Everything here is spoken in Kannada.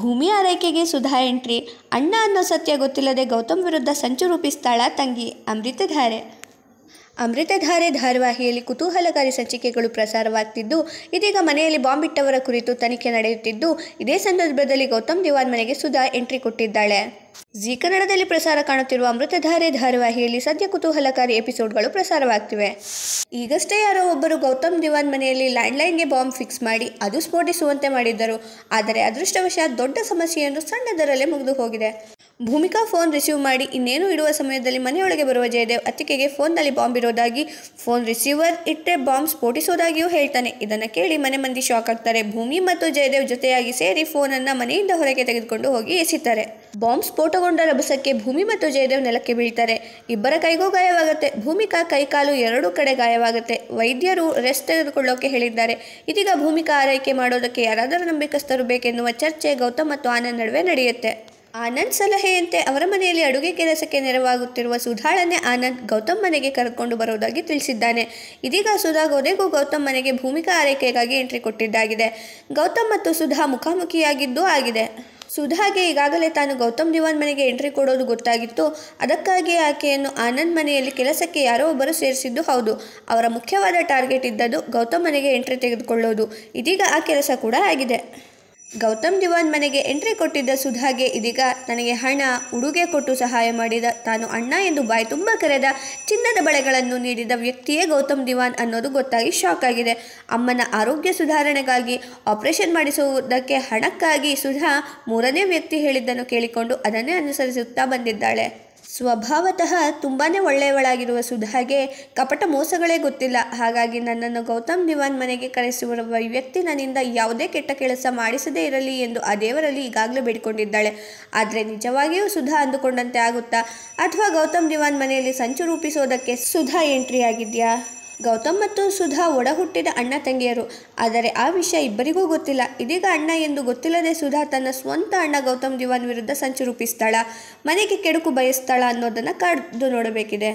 ಭೂಮಿ ಆರೈಕೆಗೆ ಸುಧಾ ಎಂಟ್ರಿ ಅಣ್ಣ ಅನ್ನೋ ಸತ್ಯ ಗೊತ್ತಿಲ್ಲದೆ ಗೌತಮ್ ವಿರುದ್ಧ ಸಂಚು ರೂಪಿಸ್ತಾಳ ತಂಗಿ ಅಮೃತಧಾರೆ ಅಮೃತಧಾರೆ ಧಾರವಾಹಿಯಲ್ಲಿ ಕುತೂಹಲಕಾರಿ ಸಂಚಿಕೆಗಳು ಪ್ರಸಾರವಾಗ್ತಿದ್ದು ಇದೀಗ ಮನೆಯಲ್ಲಿ ಬಾಂಬ್ ಇಟ್ಟವರ ಕುರಿತು ತನಿಖೆ ನಡೆಯುತ್ತಿದ್ದು ಇದೇ ಸಂದರ್ಭದಲ್ಲಿ ಗೌತಮ್ ದಿವಾನ್ ಮನೆಗೆ ಸುಧಾ ಎಂಟ್ರಿ ಕೊಟ್ಟಿದ್ದಾಳೆ ಜೀ ಕನ್ನಡದಲ್ಲಿ ಪ್ರಸಾರ ಕಾಣುತ್ತಿರುವ ಅಮೃತಧಾರೆ ಧಾರಾವಾಹಿಯಲ್ಲಿ ಸದ್ಯ ಕುತೂಹಲಕಾರಿ ಎಪಿಸೋಡ್ಗಳು ಪ್ರಸಾರವಾಗ್ತಿವೆ ಈಗಷ್ಟೇ ಯಾರೋ ಒಬ್ಬರು ಗೌತಮ್ ದಿವಾನ್ ಮನೆಯಲ್ಲಿ ಲ್ಯಾಂಡ್ಲೈನ್ಗೆ ಬಾಂಬ್ ಫಿಕ್ಸ್ ಮಾಡಿ ಅದು ಸ್ಫೋಟಿಸುವಂತೆ ಮಾಡಿದ್ದರು ಆದರೆ ಅದೃಷ್ಟವಶಾತ್ ದೊಡ್ಡ ಸಮಸ್ಯೆಯನ್ನು ಸಣ್ಣದರಲ್ಲೇ ಮುಗಿದು ಹೋಗಿದೆ ಭೂಮಿಕಾ ಫೋನ್ ರಿಸೀವ್ ಮಾಡಿ ಇನ್ನೇನು ಇಡುವ ಸಮಯದಲ್ಲಿ ಮನೆಯೊಳಗೆ ಬರುವ ಜಯದೇವ್ ಅತಿಕೆಗೆ ಫೋನ್ನಲ್ಲಿ ಬಾಂಬ್ ಇರೋದಾಗಿ ಫೋನ್ ರಿಸೀವರ್ ಇಟ್ಟರೆ ಬಾಂಬ್ ಸ್ಫೋಟಿಸೋದಾಗಿಯೂ ಹೇಳ್ತಾನೆ ಇದನ್ನು ಕೇಳಿ ಮನೆ ಮಂದಿ ಶಾಕ್ ಆಗ್ತಾರೆ ಭೂಮಿ ಮತ್ತು ಜಯದೇವ್ ಜೊತೆಯಾಗಿ ಸೇರಿ ಫೋನನ್ನು ಮನೆಯಿಂದ ಹೊರಗೆ ತೆಗೆದುಕೊಂಡು ಹೋಗಿ ಎಸಿತಾರೆ ಬಾಂಬ್ ಸ್ಫೋಟಗೊಂಡ ರಭಸಕ್ಕೆ ಭೂಮಿ ಮತ್ತು ಜಯದೇವ್ ನೆಲಕ್ಕೆ ಬೀಳ್ತಾರೆ ಇಬ್ಬರ ಕೈಗೂ ಗಾಯವಾಗುತ್ತೆ ಭೂಮಿಕಾ ಕೈಕಾಲು ಎರಡೂ ಕಡೆ ಗಾಯವಾಗುತ್ತೆ ವೈದ್ಯರು ರೆಸ್ಟ್ ತೆಗೆದುಕೊಳ್ಳೋಕೆ ಹೇಳಿದ್ದಾರೆ ಇದೀಗ ಭೂಮಿಕಾ ಆರೈಕೆ ಮಾಡೋದಕ್ಕೆ ಯಾರಾದರೂ ನಂಬಿಕಸ್ಥರು ಬೇಕೆನ್ನುವ ಚರ್ಚೆ ಗೌತಮ್ ಮತ್ತು ಆನಂದ್ ನಡುವೆ ನಡೆಯುತ್ತೆ ಆನಂದ್ ಸಲಹೆಯಂತೆ ಅವರ ಮನೆಯಲ್ಲಿ ಅಡುಗೆ ಕೆಲಸಕ್ಕೆ ನೆರವಾಗುತ್ತಿರುವ ಸುಧಾಳನ್ನೇ ಆನಂದ್ ಗೌತಮ್ ಮನೆಗೆ ಕರೆದುಕೊಂಡು ಬರುವುದಾಗಿ ತಿಳಿಸಿದ್ದಾನೆ ಇದೀಗ ಸುಧಾ ಗೋರೆಗೂ ಗೌತಮ್ ಮನೆಗೆ ಭೂಮಿಕಾ ಆರೈಕೆಗಾಗಿ ಎಂಟ್ರಿ ಕೊಟ್ಟಿದ್ದಾಗಿದೆ ಗೌತಮ್ ಮತ್ತು ಸುಧಾ ಮುಖಾಮುಖಿಯಾಗಿದ್ದೂ ಆಗಿದೆ ಸುಧಾಗೆ ಈಗಾಗಲೇ ತಾನು ಗೌತಮ್ ದಿವಾನ್ ಮನೆಗೆ ಎಂಟ್ರಿ ಕೊಡೋದು ಗೊತ್ತಾಗಿತ್ತು ಅದಕ್ಕಾಗಿ ಆಕೆಯನ್ನು ಆನಂದ್ ಮನೆಯಲ್ಲಿ ಕೆಲಸಕ್ಕೆ ಯಾರೋ ಒಬ್ಬರು ಸೇರಿಸಿದ್ದು ಹೌದು ಅವರ ಮುಖ್ಯವಾದ ಟಾರ್ಗೆಟ್ ಇದ್ದದ್ದು ಗೌತಮ್ ಮನೆಗೆ ಎಂಟ್ರಿ ತೆಗೆದುಕೊಳ್ಳೋದು ಇದೀಗ ಆ ಕೆಲಸ ಕೂಡ ಆಗಿದೆ ಗೌತಮ್ ದಿವಾನ್ ಮನೆಗೆ ಎಂಟ್ರಿ ಕೊಟ್ಟಿದ್ದ ಸುಧಾಗೆ ಇದೀಗ ನನಗೆ ಹಣ ಉಡುಗೆ ಕೊಟ್ಟು ಸಹಾಯ ಮಾಡಿದ ತಾನು ಅಣ್ಣ ಎಂದು ಬಾಯಿ ತುಂಬ ಕರೆದ ಚಿನ್ನದ ಬಳೆಗಳನ್ನು ನೀಡಿದ ವ್ಯಕ್ತಿಯೇ ಗೌತಮ್ ದಿವಾನ್ ಅನ್ನೋದು ಗೊತ್ತಾಗಿ ಶಾಕ್ ಆಗಿದೆ ಅಮ್ಮನ ಆರೋಗ್ಯ ಸುಧಾರಣೆಗಾಗಿ ಆಪರೇಷನ್ ಮಾಡಿಸುವುದಕ್ಕೆ ಹಣಕ್ಕಾಗಿ ಸುಧಾ ಮೂರನೇ ವ್ಯಕ್ತಿ ಹೇಳಿದ್ದನ್ನು ಕೇಳಿಕೊಂಡು ಅದನ್ನೇ ಅನುಸರಿಸುತ್ತಾ ಬಂದಿದ್ದಾಳೆ ಸ್ವಭಾವತಃ ತುಂಬಾ ಒಳ್ಳೆಯವಳಾಗಿರುವ ಸುಧಾಗೆ ಕಪಟ ಮೋಸಗಳೇ ಗೊತ್ತಿಲ್ಲ ಹಾಗಾಗಿ ನನ್ನನ್ನು ಗೌತಮ್ ದಿವಾನ್ ಮನೆಗೆ ಕರೆಸಿರುವ ವ್ಯಕ್ತಿ ನನ್ನಿಂದ ಯಾವುದೇ ಕೆಟ್ಟ ಕೆಲಸ ಮಾಡಿಸದೇ ಇರಲಿ ಎಂದು ಆ ದೇವರಲ್ಲಿ ಈಗಾಗಲೇ ಬೇಡಿಕೊಂಡಿದ್ದಾಳೆ ಆದರೆ ನಿಜವಾಗಿಯೂ ಸುಧಾ ಅಂದುಕೊಂಡಂತೆ ಆಗುತ್ತಾ ಅಥವಾ ಗೌತಮ್ ದಿವಾನ್ ಮನೆಯಲ್ಲಿ ಸಂಚು ರೂಪಿಸೋದಕ್ಕೆ ಸುಧಾ ಎಂಟ್ರಿ ಆಗಿದೆಯಾ ಗೌತಮ್ ಮತ್ತು ಸುಧಾ ಒಡಹುಟ್ಟಿದ ಅಣ್ಣ ತಂಗಿಯರು ಆದರೆ ಆ ವಿಷಯ ಇಬ್ಬರಿಗೂ ಗೊತ್ತಿಲ್ಲ ಇದೀಗ ಅಣ್ಣ ಎಂದು ಗೊತ್ತಿಲ್ಲದೆ ಸುಧಾ ತನ್ನ ಸ್ವಂತ ಅಣ್ಣ ಗೌತಮ್ ದಿವಾನ್ ವಿರುದ್ಧ ಸಂಚು ರೂಪಿಸ್ತಾಳ ಮನೆಗೆ ಕೆಡುಕು ಬಯಸ್ತಾಳ ಅನ್ನೋದನ್ನು ಕಾಡ್ದು ನೋಡಬೇಕಿದೆ